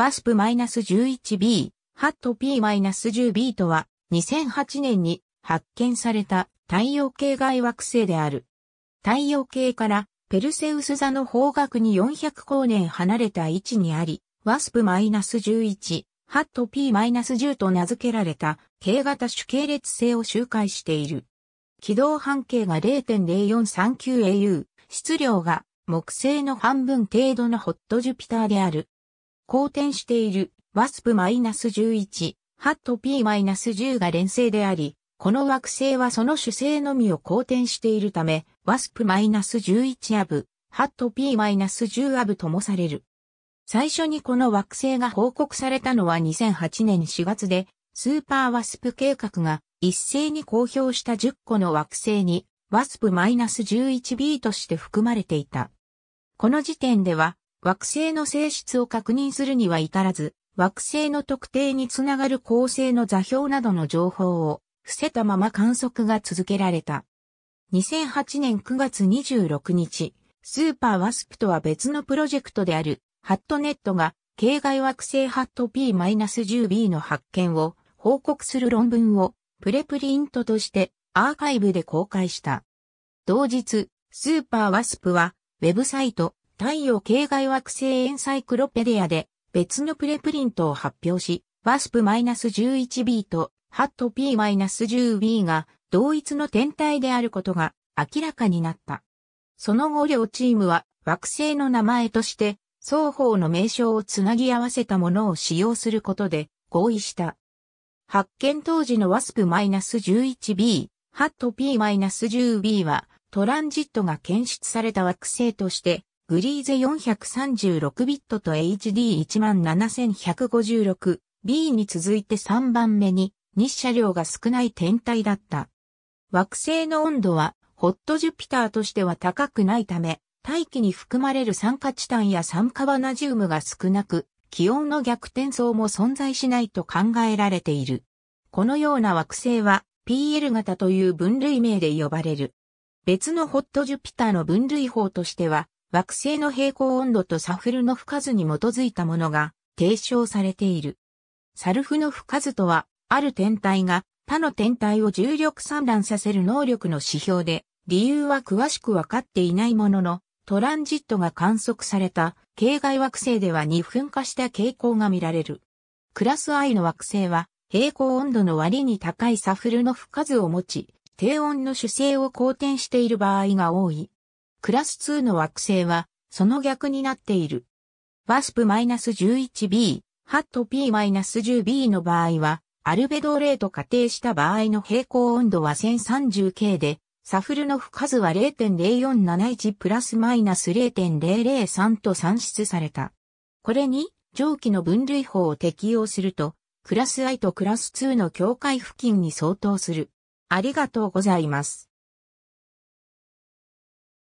ワスプ -11B、ハット P-10B とは、2008年に発見された太陽系外惑星である。太陽系からペルセウス座の方角に400光年離れた位置にあり、ワスプ -11、ハット P-10 と名付けられた、系型主系列星を周回している。軌道半径が 0.0439au、質量が木星の半分程度のホットジュピターである。好転している、ワスプ -11、ハット P-10 が連星であり、この惑星はその主星のみを好転しているため、ワスプ -11 アブ、ハット P-10 アブともされる。最初にこの惑星が報告されたのは2008年4月で、スーパーワスプ計画が一斉に公表した10個の惑星に、ワスプ -11b として含まれていた。この時点では、惑星の性質を確認するには至らず、惑星の特定につながる構成の座標などの情報を伏せたまま観測が続けられた。2008年9月26日、スーパーワスプとは別のプロジェクトであるハットネットが境外惑星ハット P-10b の発見を報告する論文をプレプリントとしてアーカイブで公開した。同日、スーパーワスプはウェブサイト太陽系外惑星エンサイクロペディアで別のプレプリントを発表し、ワスプ -11b とハット p-10b が同一の天体であることが明らかになった。その後両チームは惑星の名前として双方の名称をつなぎ合わせたものを使用することで合意した。発見当時のワスプ1 1 b ハット p-10b はトランジットが検出された惑星としてグリーゼ436ビットと HD17156 B に続いて3番目に日射量が少ない天体だった。惑星の温度はホットジュピターとしては高くないため、大気に含まれる酸化チタンや酸化バナジウムが少なく、気温の逆転層も存在しないと考えられている。このような惑星は PL 型という分類名で呼ばれる。別のホットジュピターの分類法としては、惑星の平行温度とサフル負荷数に基づいたものが提唱されている。サルフ負荷数とは、ある天体が他の天体を重力散乱させる能力の指標で、理由は詳しくわかっていないものの、トランジットが観測された系外惑星では2分化した傾向が見られる。クラス I の惑星は平行温度の割に高いサフル負荷数を持ち、低温の主星を好転している場合が多い。クラス2の惑星は、その逆になっている。ワスプ -11b、ハット p-10b の場合は、アルベドーレーと仮定した場合の平行温度は 1030K で、サフルの負数は0.0471プラスマイナス0.003と算出された。これに、蒸気の分類法を適用すると、クラス I とクラス2の境界付近に相当する。ありがとうございます。